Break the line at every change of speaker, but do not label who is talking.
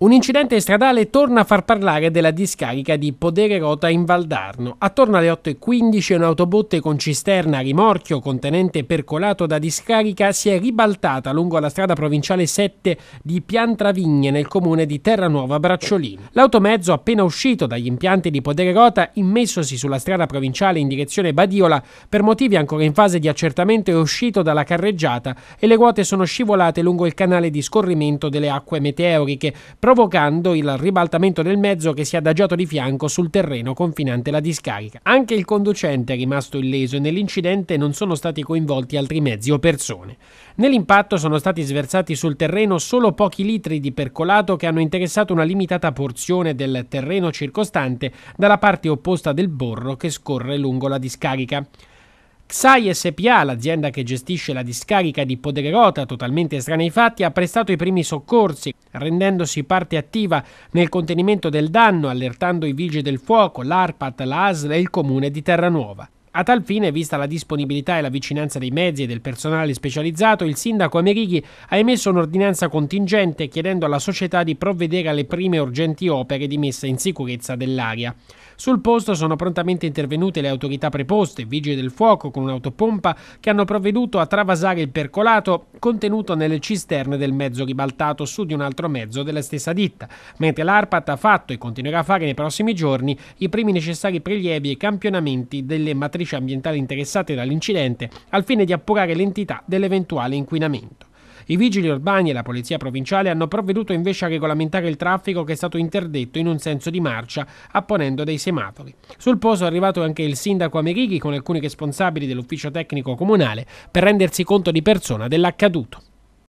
Un incidente stradale torna a far parlare della discarica di Podere Rota in Valdarno. Attorno alle 8.15 un'autobotte con cisterna a rimorchio contenente percolato da discarica si è ribaltata lungo la strada provinciale 7 di Piantravigne nel comune di Terranuova Bracciolino. L'automezzo appena uscito dagli impianti di Podere Rota, immessosi sulla strada provinciale in direzione Badiola, per motivi ancora in fase di accertamento è uscito dalla carreggiata e le ruote sono scivolate lungo il canale di scorrimento delle acque meteoriche provocando il ribaltamento del mezzo che si è adagiato di fianco sul terreno confinante la discarica. Anche il conducente è rimasto illeso e nell'incidente non sono stati coinvolti altri mezzi o persone. Nell'impatto sono stati sversati sul terreno solo pochi litri di percolato che hanno interessato una limitata porzione del terreno circostante dalla parte opposta del borro che scorre lungo la discarica. XAI SPA, l'azienda che gestisce la discarica di Poderota, totalmente estranea ai fatti, ha prestato i primi soccorsi, rendendosi parte attiva nel contenimento del danno, allertando i vigili del fuoco, l'ARPAT, la ASL e il comune di Terranuova. A tal fine, vista la disponibilità e la vicinanza dei mezzi e del personale specializzato, il sindaco Amerighi ha emesso un'ordinanza contingente chiedendo alla società di provvedere alle prime urgenti opere di messa in sicurezza dell'area. Sul posto sono prontamente intervenute le autorità preposte, vigili del fuoco con un'autopompa che hanno provveduto a travasare il percolato contenuto nelle cisterne del mezzo ribaltato su di un altro mezzo della stessa ditta, mentre l'ARPAT ha fatto e continuerà a fare nei prossimi giorni i primi necessari prelievi e campionamenti delle matrici superfici ambientali interessate dall'incidente al fine di appurare l'entità dell'eventuale inquinamento. I vigili urbani e la polizia provinciale hanno provveduto invece a regolamentare il traffico che è stato interdetto in un senso di marcia, apponendo dei semafori. Sul posto è arrivato anche il sindaco Amerighi con alcuni responsabili dell'ufficio tecnico comunale per rendersi conto di persona dell'accaduto.